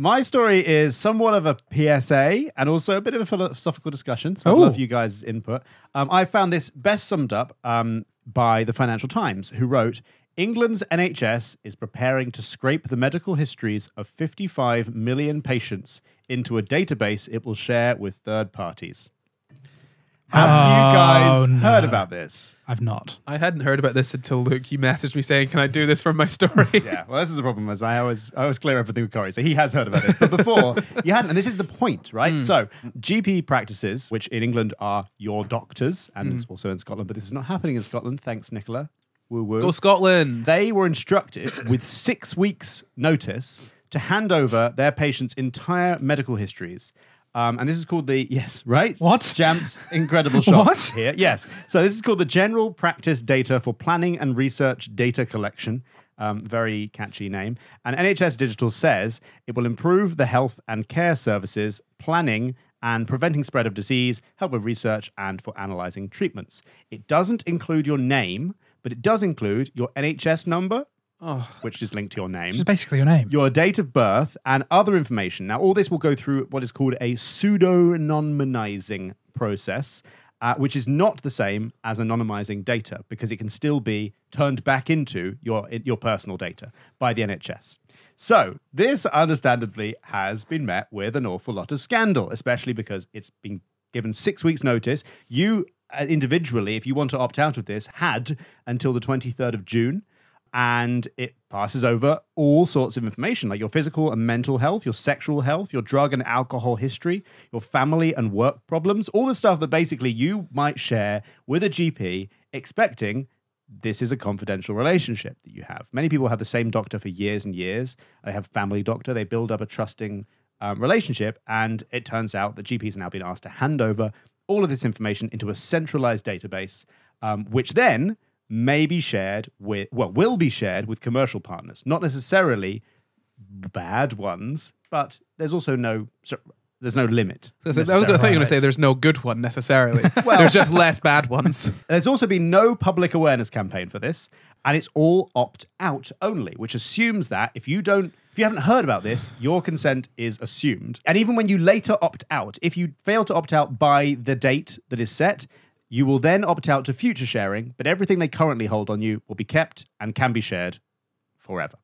My story is somewhat of a PSA and also a bit of a philosophical discussion. So I love you guys' input. Um, I found this best summed up um, by the Financial Times, who wrote England's NHS is preparing to scrape the medical histories of 55 million patients into a database it will share with third parties. Have you oh, guys no. heard about this? I've not. I hadn't heard about this until Luke, you messaged me saying, Can I do this from my story? Yeah, well, this is the problem. As I always, I always clear everything with Corey, so he has heard about this, But before you hadn't, and this is the point, right? Hmm. So GP practices, which in England are your doctors, and hmm. also in Scotland, but this is not happening in Scotland. Thanks, Nicola. Woo woo. Go Scotland. They were instructed with six weeks' notice to hand over their patients' entire medical histories um, and this is called the yes, right? What? Jamps incredible shot here. Yes. So this is called the General Practice Data for Planning and Research Data Collection. Um, very catchy name. And NHS Digital says it will improve the health and care services, planning and preventing spread of disease, help with research and for analyzing treatments. It doesn't include your name, but it does include your NHS number Oh. Which is linked to your name. Which is basically your name. Your date of birth and other information. Now, all this will go through what is called a pseudonymonizing process, uh, which is not the same as anonymizing data because it can still be turned back into your, your personal data by the NHS. So, this understandably has been met with an awful lot of scandal, especially because it's been given six weeks' notice. You uh, individually, if you want to opt out of this, had until the 23rd of June and it passes over all sorts of information like your physical and mental health, your sexual health, your drug and alcohol history, your family and work problems, all the stuff that basically you might share with a GP expecting this is a confidential relationship that you have. Many people have the same doctor for years and years. They have family doctor, they build up a trusting um, relationship, and it turns out that GPs have now been asked to hand over all of this information into a centralized database, um, which then may be shared with, well, will be shared with commercial partners, not necessarily bad ones, but there's also no there's no limit. So, so I, thought you were going to say there's no good one necessarily. well, there's just less bad ones. There's also been no public awareness campaign for this, and it's all opt out only, which assumes that if you don't, if you haven't heard about this, your consent is assumed. And even when you later opt out, if you fail to opt out by the date that is set, you will then opt out to future sharing, but everything they currently hold on you will be kept and can be shared forever.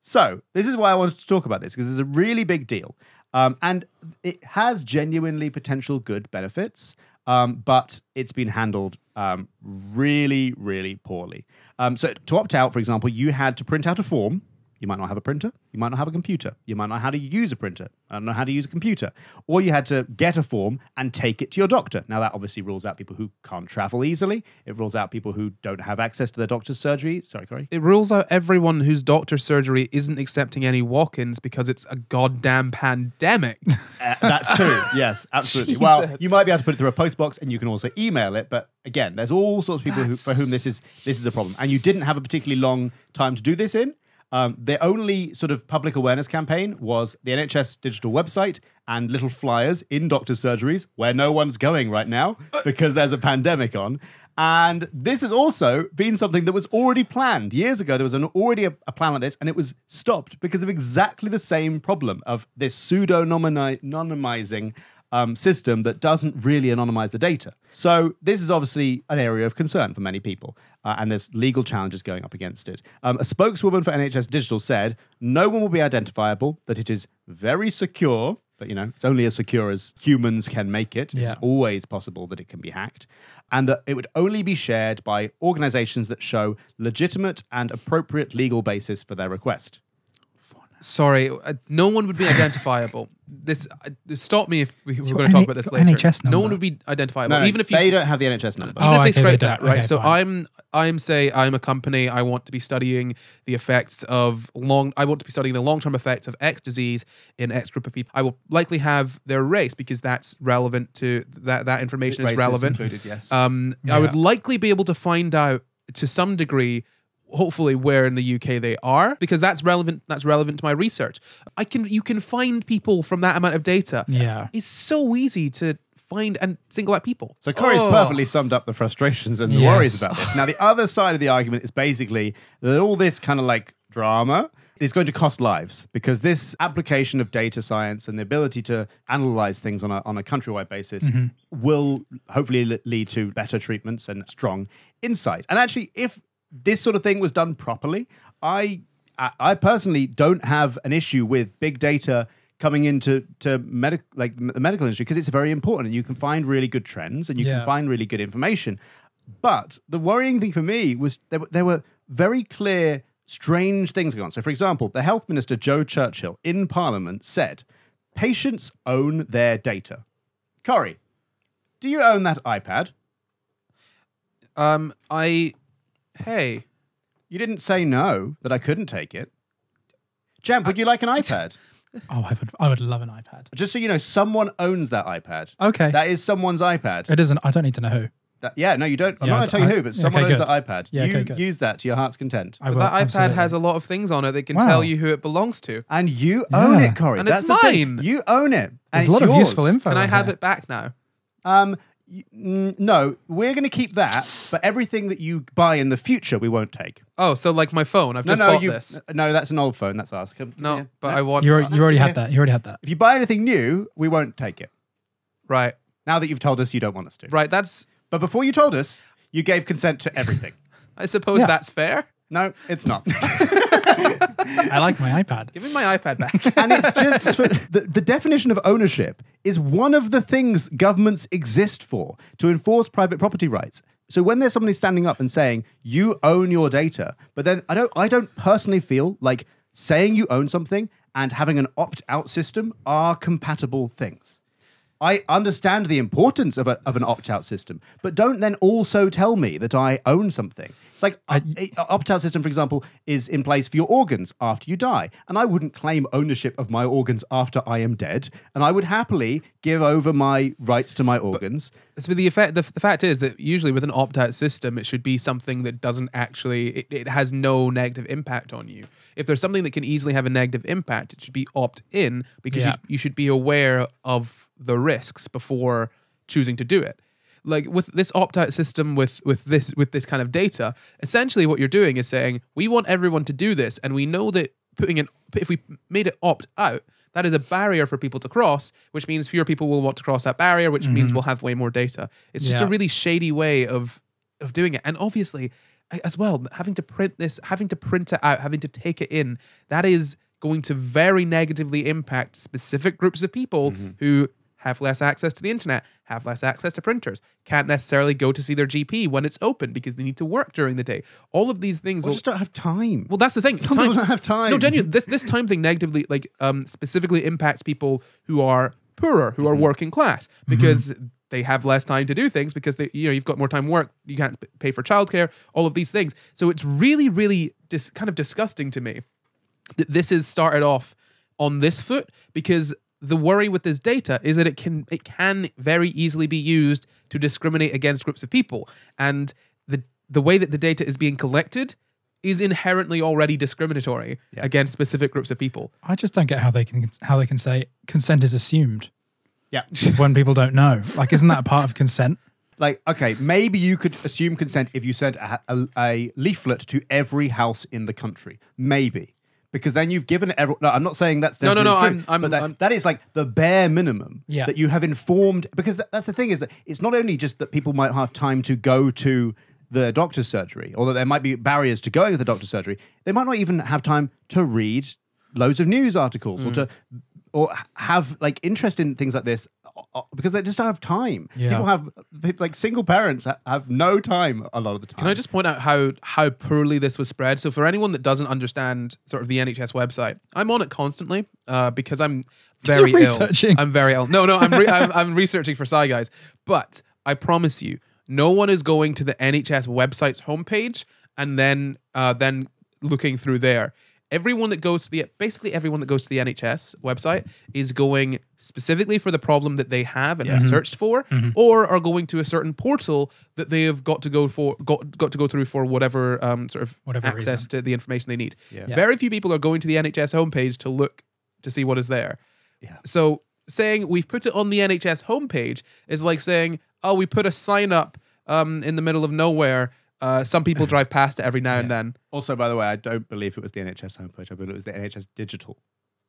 So, this is why I wanted to talk about this because it's a really big deal. Um, and it has genuinely potential good benefits, um, but it's been handled um, really, really poorly. Um, so, to opt out, for example, you had to print out a form you might not have a printer. You might not have a computer. You might not know how to use a printer. I don't know how to use a computer. Or you had to get a form and take it to your doctor. Now, that obviously rules out people who can't travel easily. It rules out people who don't have access to their doctor's surgery. Sorry, Corey. It rules out everyone whose doctor's surgery isn't accepting any walk ins because it's a goddamn pandemic. uh, true. yes, absolutely. Jesus. Well, you might be able to put it through a post box and you can also email it. But again, there's all sorts of people who, for whom this is, this is a problem. And you didn't have a particularly long time to do this in. Um, their only sort of public awareness campaign was the NHS digital website and little flyers in doctors' surgeries where no one's going right now uh. because there's a pandemic on. And this has also been something that was already planned years ago. There was an, already a, a plan like this, and it was stopped because of exactly the same problem of this pseudo anonymizing um, system that doesn't really anonymize the data. So this is obviously an area of concern for many people, uh, and there's legal challenges going up against it. Um, a spokeswoman for NHS Digital said, "No one will be identifiable. That it is very secure." But you know, it's only as secure as humans can make it. Yeah. It's always possible that it can be hacked, and that it would only be shared by organisations that show legitimate and appropriate legal basis for their request. Sorry, uh, no one would be identifiable. This uh, stop me if we, are going to talk about this later. NHS number. No one would be identifiable, no, even if you, they don't have the NHS number. Even oh, if they okay, scrape that, right? Okay, so fine. I'm, I'm say I'm a company. I want to be studying the effects of long. I want to be studying the long-term effects of X disease in X group of people. I will likely have their race because that's relevant to that. That information race is relevant. Is included, yes. Um, yeah. I would likely be able to find out to some degree hopefully where in the UK they are because that's relevant that's relevant to my research. I can you can find people from that amount of data. Yeah. It's so easy to find and single out people. So Corey's oh. perfectly summed up the frustrations and the yes. worries about this. Now the other side of the argument is basically that all this kind of like drama is going to cost lives because this application of data science and the ability to analyze things on a, on a countrywide basis mm-hmm. will hopefully lead to better treatments and strong insight. And actually, if this sort of thing was done properly, I I personally don't have an issue with big data coming into to medic like the medical industry because it's very important and you can find really good trends and you yeah. can find really good information. But the worrying thing for me was there, there were very clear strange things going on. So, for example, the health minister Joe Churchill in Parliament said, "Patients own their data." Corey, do you own that iPad? Um, I hey, you didn't say no that I couldn't take it. Jamp, would you like an iPad? Oh, I would. I would love an iPad. Just so you know, someone owns that iPad. Okay, that is someone's iPad. It isn't. I don't need to know who. That, yeah, no, you don't. I'm yeah, not going to tell you who, but someone okay, owns good. that iPad. Yeah, you okay, use that to your heart's content. Will, that iPad absolutely. has a lot of things on it that can wow. tell you who it belongs to. And you own it, Corey. And That's it's mine. You own it. There's a lot yours. of useful info. And I have here. it back now. Um, no, we're going to keep that, but everything that you buy in the future, we won't take. Oh, so like my phone, I've no, just no, bought you, this. No, that's an old phone. That's ours. Come, no, yeah, but no? I want. You're, you already yeah. had that. You already had that. If you buy anything new, we won't take it. Right. Now that you've told us you don't want us to. Right. That's. But before you told us, you gave consent to everything. I suppose yeah. that's fair. No, it's not. I like my iPad. Give me my iPad back. and it's just the, the definition of ownership is one of the things governments exist for to enforce private property rights. So when there's somebody standing up and saying you own your data, but then I don't, I don't personally feel like saying you own something and having an opt-out system are compatible things. I understand the importance of, a, of an opt out system, but don't then also tell me that I own something. It's like uh, opt-out system, for example, is in place for your organs after you die, and I wouldn't claim ownership of my organs after I am dead, and I would happily give over my rights to my organs. But, so the effect, the, the, fact is that usually with an opt-out system, it should be something that doesn't actually, it, it has no negative impact on you. If there's something that can easily have a negative impact, it should be opt-in because yeah. you, you should be aware of the risks before choosing to do it like with this opt-out system with with this with this kind of data essentially what you're doing is saying we want everyone to do this and we know that putting in if we made it opt out that is a barrier for people to cross which means fewer people will want to cross that barrier which mm-hmm. means we'll have way more data it's just yeah. a really shady way of of doing it and obviously as well having to print this having to print it out having to take it in that is going to very negatively impact specific groups of people mm-hmm. who have less access to the internet, have less access to printers, can't necessarily go to see their GP when it's open because they need to work during the day. All of these things. Well, just don't have time. Well, that's the thing. Some time, don't have time. No, genuinely, this this time thing negatively, like um, specifically impacts people who are poorer, who are mm-hmm. working class, mm-hmm. because. Mm-hmm. They have less time to do things because they, you know you've got more time work. You can't pay for childcare, all of these things. So it's really, really dis- kind of disgusting to me that this has started off on this foot because the worry with this data is that it can it can very easily be used to discriminate against groups of people, and the the way that the data is being collected is inherently already discriminatory yeah. against specific groups of people. I just don't get how they can how they can say consent is assumed. Yeah, when people don't know, like, isn't that a part of consent? Like, okay, maybe you could assume consent if you sent a, a, a leaflet to every house in the country. Maybe because then you've given everyone. No, I'm not saying that's no, no, no. True, I'm, I'm, but that, I'm, that is like the bare minimum yeah. that you have informed. Because that's the thing is that it's not only just that people might have time to go to the doctor's surgery, or that there might be barriers to going to the doctor's surgery. They might not even have time to read loads of news articles mm. or to or have like interest in things like this uh, because they just don't have time. Yeah. People have like single parents have no time a lot of the time. Can I just point out how how poorly this was spread? So for anyone that doesn't understand sort of the NHS website, I'm on it constantly uh, because I'm very ill. I'm very ill. No, no, I'm, re- I'm, I'm researching for Sci Guys, but I promise you, no one is going to the NHS website's homepage and then uh, then looking through there everyone that goes to the basically everyone that goes to the NHS website is going specifically for the problem that they have and yeah. have searched for, mm-hmm. mm-hmm. or are going to a certain portal that they have got to go for got got to go through for whatever um, sort of whatever access reason. to the information they need. Yeah. Yeah. Very few people are going to the NHS homepage to look to see what is there. So saying we've put it on the NHS homepage is like saying, oh, we put a sign up um, in the middle of nowhere uh, some people drive past it every now and then. Also, by the way, I don't believe it was the NHS homepage. I believe it was the NHS digital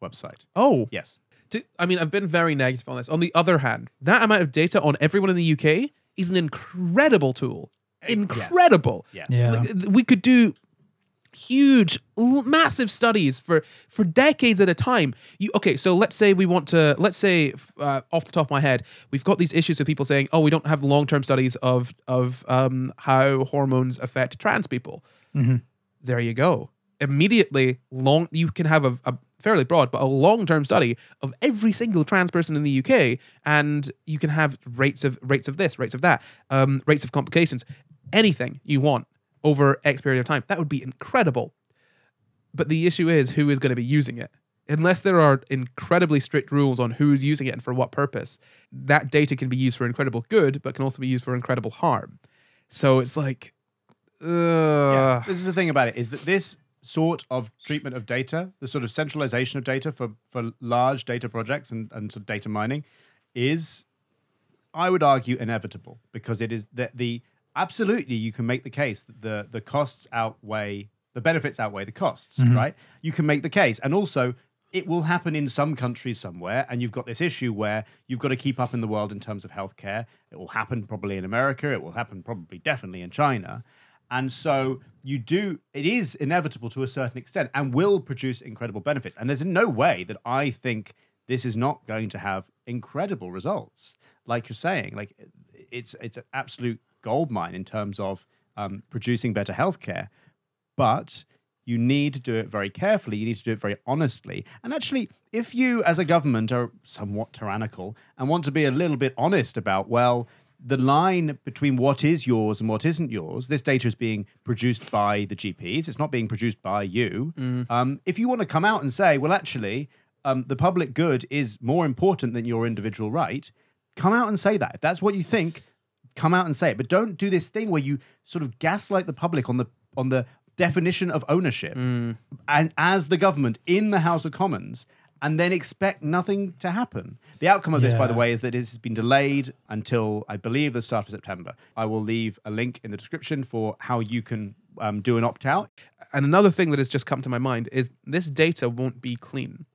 website. Oh, Yes. To- I mean, I've been very negative on this. On the other hand, that amount of data on everyone in the UK is an incredible tool. Eh, incredible. Yeah. we could do huge massive studies for for decades at a time you okay so let's say we want to let's say uh, off the top of my head we've got these issues with people saying oh we don't have long-term studies of of um, how hormones affect trans people mm-hmm. there you go immediately long you can have a, a fairly broad but a long-term study of every single trans person in the UK and you can have rates of rates of this rates of that um, rates of complications anything you want over X period of time. That would be incredible. But the issue is who is going to be using it? Unless there are incredibly strict rules on who's using it and for what purpose, that data can be used for incredible good, but can also be used for incredible harm. So it's like, yeah, this is the thing about it is that this sort of treatment of data, the sort of centralization of data for, for large data projects and, and sort of data mining, is, I would argue, inevitable because it is that the absolutely you can make the case that the the costs outweigh the benefits outweigh the costs, mm-hmm. right? You can make the case, and also it will happen in some countries somewhere, and you've got this issue where you've got to keep up in the world in terms of healthcare. It will happen probably in America. It will happen probably definitely in China. And so you do, it is inevitable to a certain extent and will produce incredible benefits. And there's no way that I think this is not going to have incredible results. Like you're saying, like it's, it's an absolute gold mine in terms of um, producing better healthcare. But you need to do it very carefully. You need to do it very honestly. And actually, if you as a government are somewhat tyrannical and want to be a little bit honest about, well, the line between what is yours and what isn't yours, this data is being produced by the GPs, it's not being produced by you. Mm. Um, if you want to come out and say, well, actually, um, the public good is more important than your individual right, come out and say that. If that's what you think, come out and say it. But don't do this thing where you sort of gaslight the public on the on the definition of ownership mm. and as the government in the House of Commons and then expect nothing to happen. The outcome of yeah. this, by the way, is that it has been delayed until I believe the start of September. I will leave a link in the description for how you can um, do an opt out. And another thing that has just come to my mind is this data won't be clean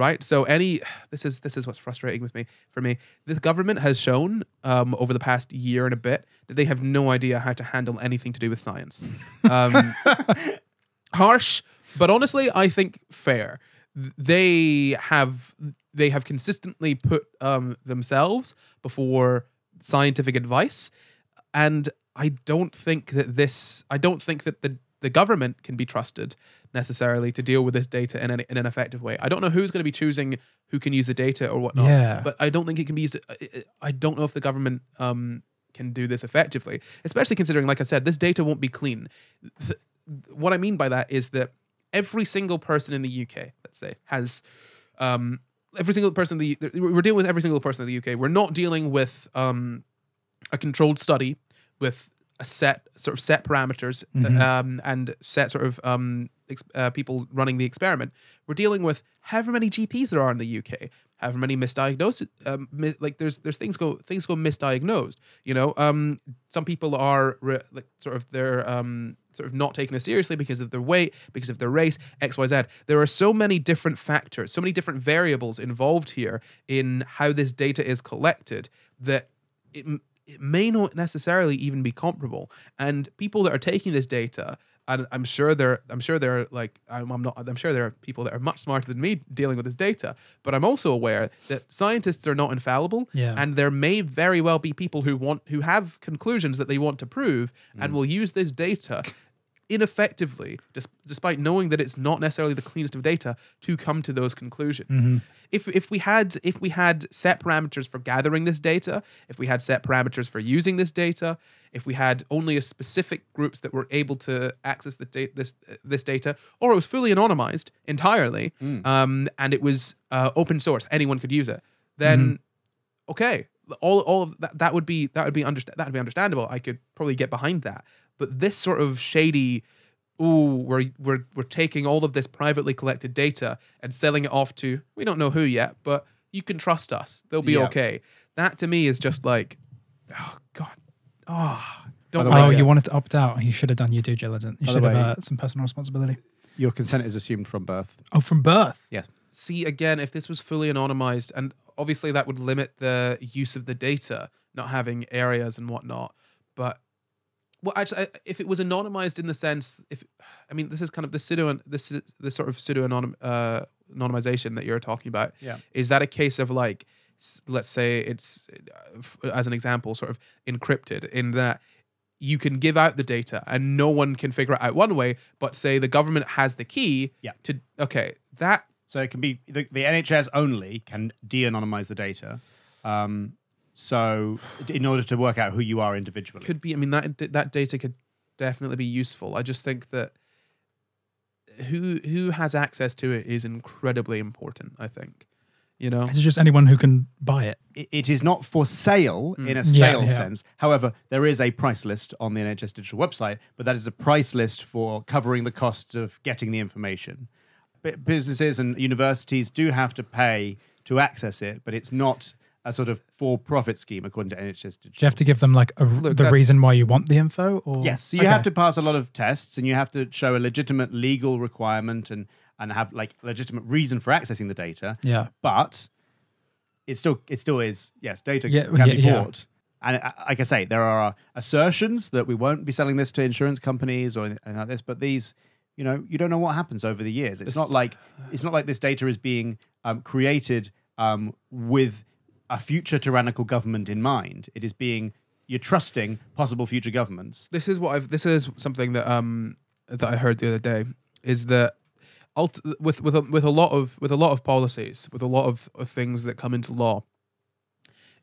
right? So any this is this is what's frustrating with me for me. The government has shown um, over the past year and a bit that they have no idea how to handle anything to do with science. Um, harsh, but honestly, I think fair. They have they have consistently put um, themselves before scientific advice, and I don't think that this. I don't think that the the government can be trusted necessarily to deal with this data in an, in an effective way. I don't know who's going to be choosing who can use the data or whatnot. Yeah. But I don't think it can be used. Uh, uh, uh, I don't know if the government um, can do this effectively, especially considering, like I said, this data won't be clean. Th what I mean by that is that every single person in the UK, let's say, has. Um, every single person in the we're dealing with every single person in the UK. We're not dealing with um, a controlled study with a set sort of set parameters mm -hmm. um, and set sort of um, uh, people running the experiment. We're dealing with however many GPs there are in the UK, however many misdiagnosed um, mi like there's there's things go things go misdiagnosed. You know, um, some people are like sort of they're um, sort of not taken as seriously because of their weight, because of their race, X, Y, Z. There are so many different factors, so many different variables involved here in how this data is collected that it it may not necessarily even be comparable. And people that are taking this data, and I'm sure there, I'm sure there are like, I'm, I'm, not, I'm sure there are people that are much smarter than me dealing with this data. But I'm also aware that scientists are not infallible, yeah. and there may very well be people who want, who have conclusions that they want to prove, mm. and will use this data ineffectively, despite knowing that it's not necessarily the cleanest of data, to come to those conclusions. Mm-hmm. If, if we had if we had set parameters for gathering this data, if we had set parameters for using this data, if we had only a specific groups that were able to access the da- this uh, this data, or it was fully anonymized entirely, mm. um, and it was uh, open source, anyone could use it, then mm-hmm. okay, all all of that that would be that would be under that would be understandable. I could probably get behind that. But this sort of shady oh, we're, we're, we're taking all of this privately collected data and selling it off to, we don't know who yet, but you can trust us. They'll be yeah. okay. That to me is just like, oh, God. Oh, don't Oh, you wanted to opt out. You should have done your due diligence. You should way, have uh, some personal responsibility. Your consent is assumed from birth. Oh, from birth? Yes. See, again, if this was fully anonymized, and obviously that would limit the use of the data, not having areas and whatnot. But well, actually, if it was anonymized in the sense, if I mean, this is kind of the pseudo, this is the sort of pseudo -anonym, uh, anonymization that you're talking about. Yeah, is that a case of like, let's say it's uh, as an example, sort of encrypted in that you can give out the data and no one can figure it out one way, but say the government has the key. Yeah. To okay, that so it can be the, the NHS only can de-anonymize the data. Um, so in order to work out who you are individually, could be. I mean that that data could definitely be useful. I just think that who who has access to it is incredibly important. I think. You know, it's just anyone who can buy it. it is not for sale mm. in a sale yeah, yeah. sense. However, there is a price list on the NHS digital website, but that is a price list for covering the costs of getting the information businesses and universities do have to pay to access it, but it's not a sort of for-profit scheme according to NHS. Digital. Do you have to give them like a, Look, the reason why you want the info? Or yes, so you okay. have to pass a lot of tests, and you have to show a legitimate legal requirement and and have like legitimate reason for accessing the data. Yeah, but it still it still is yes, data yeah, can yeah, be bought. Yeah. And uh, like I say, there are assertions that we won't be selling this to insurance companies or anything like this, but these you know you don't know what happens over the years it's not like it's not like this data is being um, created um, with a future tyrannical government in mind it is being you're trusting possible future governments this is what i've this is something that um that i heard the other day is that with with a, with a lot of with a lot of policies with a lot of, of things that come into law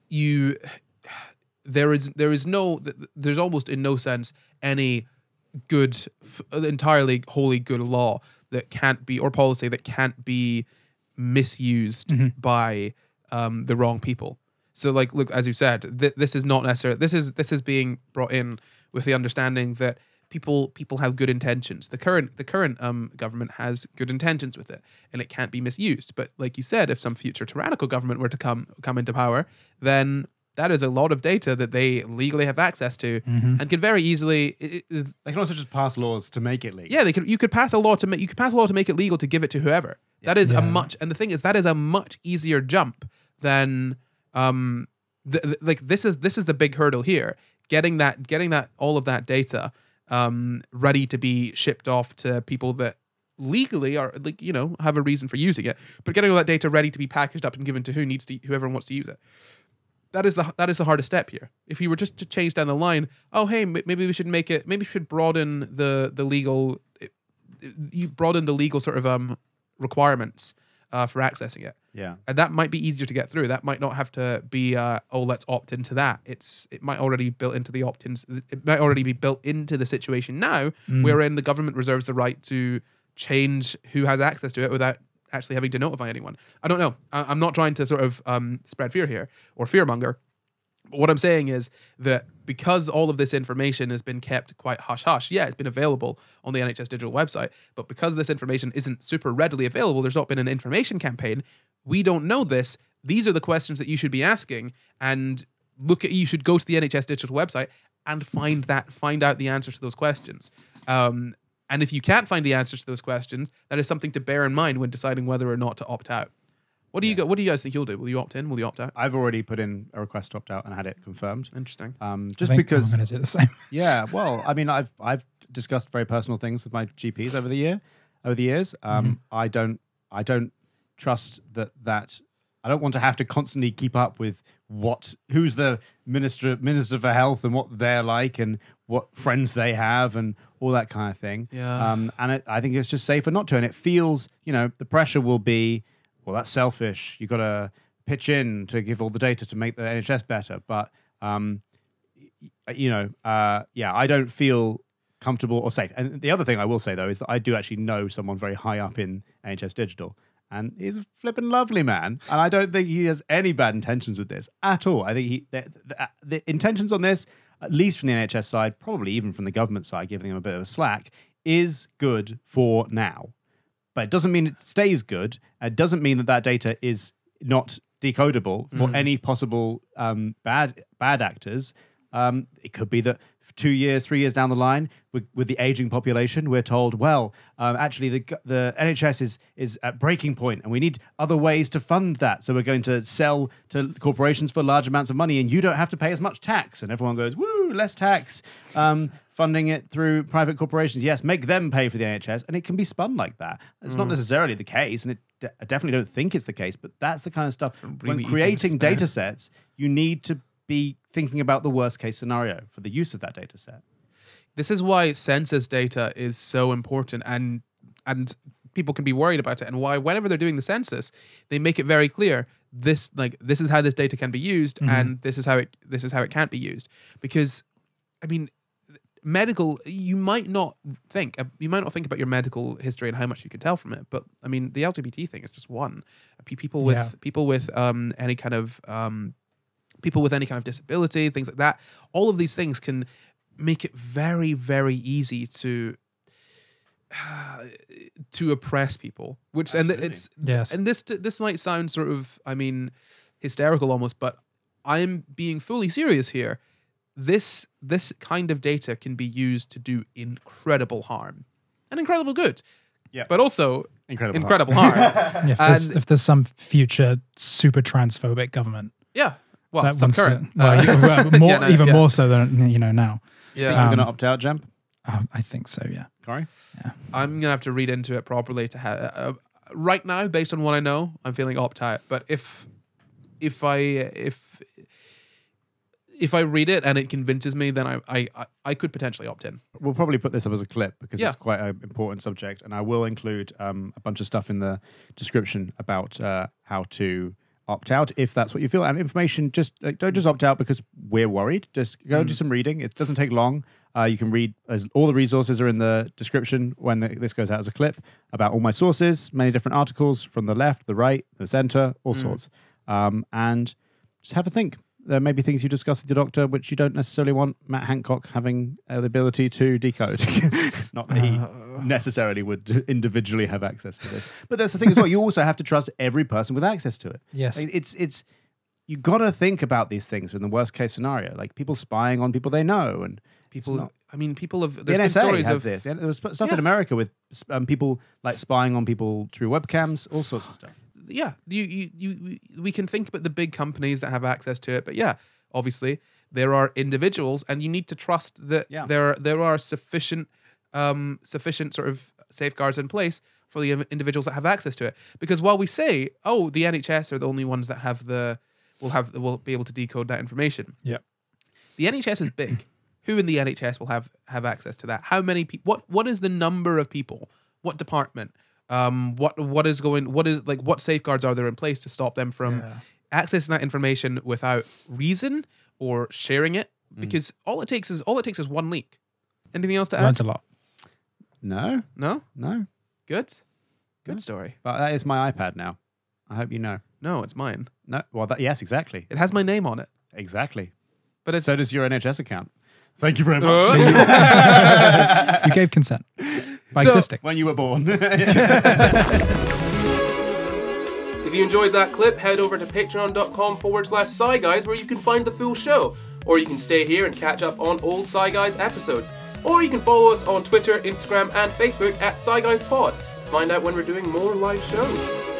you there is there is no there's almost in no sense any good, entirely wholly good law that can't be or policy that can't be misused mm-hmm. by um, the wrong people. So, like, look, as you said, th- this is not necessary. This is this is being brought in with the understanding that people people have good intentions. The current the current um, government has good intentions with it, and it can't be misused. But like you said, if some future tyrannical government were to come come into power, then that is a lot of data that they legally have access to mm-hmm. and can very easily it, it, they can also just pass laws to make it legal yeah they could you could pass a law to make you could pass a law to make it legal to give it to whoever yeah. that is yeah. a much and the thing is that is a much easier jump than um the like this is this is the big hurdle here getting that getting that all of that data um ready to be shipped off to people that legally or like you know have a reason for using it but getting all that data ready to be packaged up and given to who needs to whoever wants to use it that is the that is the hardest step here. If you were just to change down the line, oh hey, maybe we should make it. Maybe we should broaden the the legal, you broaden the legal sort of um requirements uh, for accessing it. Yeah, and that might be easier to get through. That might not have to be uh, oh let's opt into that. It's it might already built into the opt-ins. It might already be built into the situation now, mm. wherein the government reserves the right to change who has access to it without actually having to notify anyone. I don't know. I, am not trying to sort of um, spread fear here or fearmonger. But what I'm saying is that because all of this information has been kept quite hush hush, yeah, it's been available on the NHS digital website, but because this information isn't super readily available, there's not been an information campaign. We don't know this. These are the questions that you should be asking, and look at you should go to the NHS digital website and find that find out the answers to those questions. Um, and if you can't find the answers to those questions, that is something to bear in mind when deciding whether or not to opt out. What do you yeah. go, What do you guys think you'll do? Will you opt in? Will you opt out? I've already put in a request to opt out and had it confirmed. Interesting. Um, just because I'm going to do the same. yeah. Well, I mean, I've I've discussed very personal things with my GPs over the year, over the years. Um, mm-hmm. I don't I don't trust that that I don't want to have to constantly keep up with what who's the minister minister for health and what they're like and what friends they have and all that kind of thing. Yeah. Um, and it, I think it's just safer not to. And it feels, you know, the pressure will be, well, that's selfish. You've got to pitch in to give all the data to make the NHS better. But, um, you know, uh, yeah, I don't feel comfortable or safe. And the other thing I will say, though, is that I do actually know someone very high up in NHS Digital and he's a flippin' lovely man. And I don't think he has any bad intentions with this at all. I think he the, the, the intentions on this at least from the NHS side, probably even from the government side, giving them a bit of a slack, is good for now. But it doesn't mean it stays good. It doesn't mean that that data is not decodable for mm. any possible um, bad bad actors. Um, it could be that two years, three years down the line, with, with the aging population, we're told, well, um, actually, the, the NHS is, is at breaking point and we need other ways to fund that. So we're going to sell to corporations for large amounts of money and you don't have to pay as much tax. And everyone goes, woo, less tax. Um, funding it through private corporations. Yes, make them pay for the NHS, and it can be spun like that. It's mm. not hmm. necessarily the case, and it I definitely don't think it's the case. But that's the kind of stuff really when creating data sets, you need to be thinking about the worst case scenario for the use of that data set. This is why census data is so important and and people can be worried about it and why whenever they're doing the census, they make it very clear this like this is how this data can be used mm-hmm. and this is how it this is how it can't be used. Because I mean medical you might not think uh, you might not think about your medical history and how much you can tell from it but i mean the lgbt thing is just one people with yeah. people with um, any kind of um, people with any kind of disability, things like that. All of these things can make it very, very easy to to oppress people. Which Absolutely. and it's yes, and this this might sound sort of, I mean, hysterical almost, but I'm being fully serious here. This this kind of data can be used to do incredible harm and incredible good. Yeah. But also incredible, incredible harm. harm. if, there's, if there's some future super transphobic government. Yeah, well, that subcurrent. Well, more, yeah, no, even yeah. more so than you know now. Yeah, um, you're going to opt out, Jamp. Uh, I think so. Yeah. Sorry. Yeah. I'm going to have to read into it properly to have. Uh, uh, right now, based on what I know, I'm feeling opt out. But if if I if if I read it and it convinces me, then I I, I could potentially opt in. We'll probably put this up as a clip because yeah. it's quite an important subject, and I will include um, a bunch of stuff in the description about uh, how to opt out if that's what you feel. And information, just like, don't just opt out because we're worried. Just go mm. do some reading. It doesn't take long. Uh, you can read as all the resources are in the description when the, this goes out as a clip about all my sources, many different articles from the left, the right, the center, all mm. sorts. Um, and just have a think there may be things you discuss with your doctor which you don't necessarily want Matt Hancock having uh, the ability to decode. Not that he uh. necessarily would individually have access to this, but that's the thing as well. You also have to trust every person with access to it. Yes, Like, it's it's you got to think about these things in the worst case scenario, like people spying on people they know, and people. not- I mean, people have. There's the been NSA stories of this. There was stuff Yeah. in America with um, people like spying on people through webcams, all sorts of stuff yeah, you, you, you, we can think about the big companies that have access to it, but yeah, obviously there are individuals, and you need to trust that yeah. there are, there are sufficient um, sufficient sort of safeguards in place for the individuals that have access to it. Because while we say, oh, the NHS are the only ones that have the will have will be able to decode that information. Yeah, the NHS is big. Who in the NHS will have have access to that? How many people? What what is the number of people? What department? um, what what is going what is like what safeguards are there in place to stop them from yeah. accessing that information without reason or sharing it mm. because mm. all it takes is all it takes is one leak anything else to add learned a lot no no no good good no. story but that is my ipad now i hope you know no it's mine no well that, yes exactly it has my name on it exactly but it's, so does your nhs account thank you very much you gave consent by so, existing. When you were born. if you enjoyed that clip, head over to patreon.com forward slash Sci Guys where you can find the full show. Or you can stay here and catch up on old Sci Guys episodes. Or you can follow us on Twitter, Instagram, and Facebook at Sci Guys Pod to find out when we're doing more live shows.